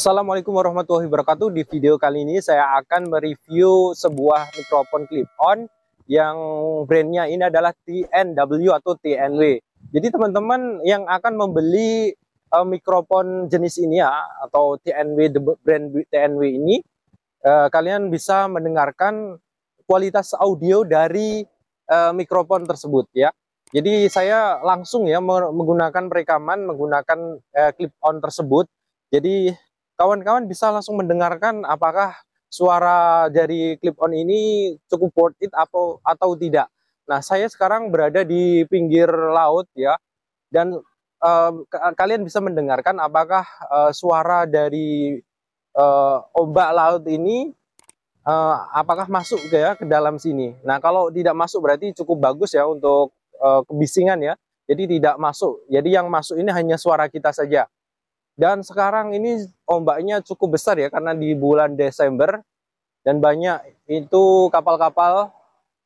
Assalamualaikum warahmatullahi wabarakatuh. Di video kali ini saya akan mereview sebuah mikrofon clip-on yang brandnya ini adalah TNW atau TNW. Jadi teman-teman yang akan membeli uh, mikrofon jenis ini ya atau TNW brand TNW ini uh, kalian bisa mendengarkan kualitas audio dari uh, mikrofon tersebut ya. Jadi saya langsung ya menggunakan perekaman menggunakan uh, clip on tersebut. Jadi kawan-kawan bisa langsung mendengarkan apakah suara dari clip-on ini cukup worth it atau, atau tidak. Nah, saya sekarang berada di pinggir laut ya, dan uh, kalian bisa mendengarkan apakah uh, suara dari uh, ombak laut ini uh, apakah masuk ya, ke dalam sini. Nah, kalau tidak masuk berarti cukup bagus ya untuk uh, kebisingan ya. Jadi tidak masuk. Jadi yang masuk ini hanya suara kita saja. Dan sekarang ini ombaknya cukup besar ya karena di bulan Desember dan banyak itu kapal-kapal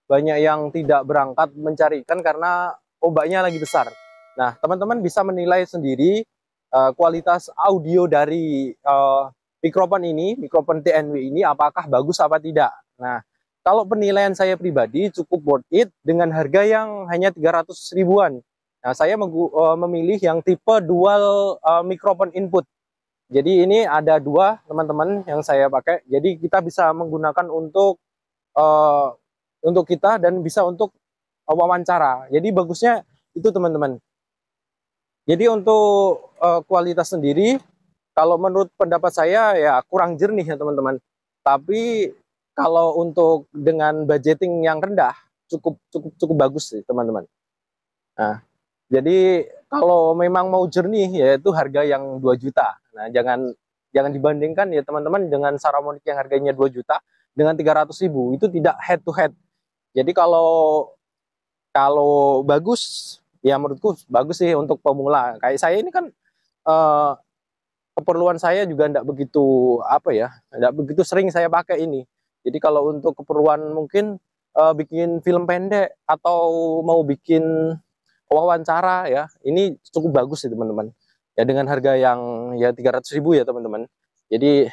banyak yang tidak berangkat mencari ikan karena ombaknya lagi besar. Nah, teman-teman bisa menilai sendiri uh, kualitas audio dari uh, eh, mikrofon ini, mikrofon TNW ini apakah bagus apa tidak. Nah, kalau penilaian saya pribadi cukup worth it dengan harga yang hanya 300 ribuan Nah, saya eh, memilih yang tipe dual uh, eh, microphone input. Jadi ini ada dua teman-teman yang saya pakai. Jadi kita bisa menggunakan untuk uh, untuk kita dan bisa untuk uh, wawancara. Jadi bagusnya itu teman-teman. Jadi untuk uh, kualitas sendiri, kalau menurut pendapat saya ya kurang jernih ya teman-teman. Tapi kalau untuk dengan budgeting yang rendah cukup cukup cukup bagus sih teman-teman. Nah, jadi kalau memang mau jernih yaitu harga yang 2 juta. Nah, jangan jangan dibandingkan ya teman-teman dengan Saramonic yang harganya 2 juta dengan 300 ribu itu tidak head to head. Jadi kalau kalau bagus ya menurutku bagus sih untuk pemula. Kayak saya ini kan eh, keperluan saya juga tidak begitu apa ya, tidak begitu sering saya pakai ini. Jadi kalau untuk keperluan mungkin eh, bikin film pendek atau mau bikin wawancara ya. Ini cukup bagus sih teman-teman. Ya dengan harga yang ya 300 ribu ya teman-teman. Jadi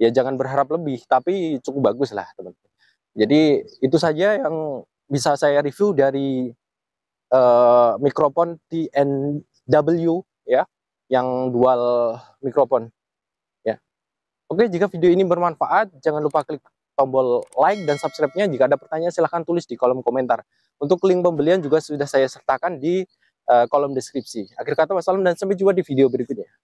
ya jangan berharap lebih, tapi cukup bagus lah teman-teman. Jadi itu saja yang bisa saya review dari uh, eh, mikrofon TNW ya, yang dual mikrofon. Ya. Oke, jika video ini bermanfaat, jangan lupa klik tombol like dan subscribe-nya. Jika ada pertanyaan silahkan tulis di kolom komentar. Untuk link pembelian juga sudah saya sertakan di uh, kolom deskripsi. Akhir kata wassalam dan sampai jumpa di video berikutnya.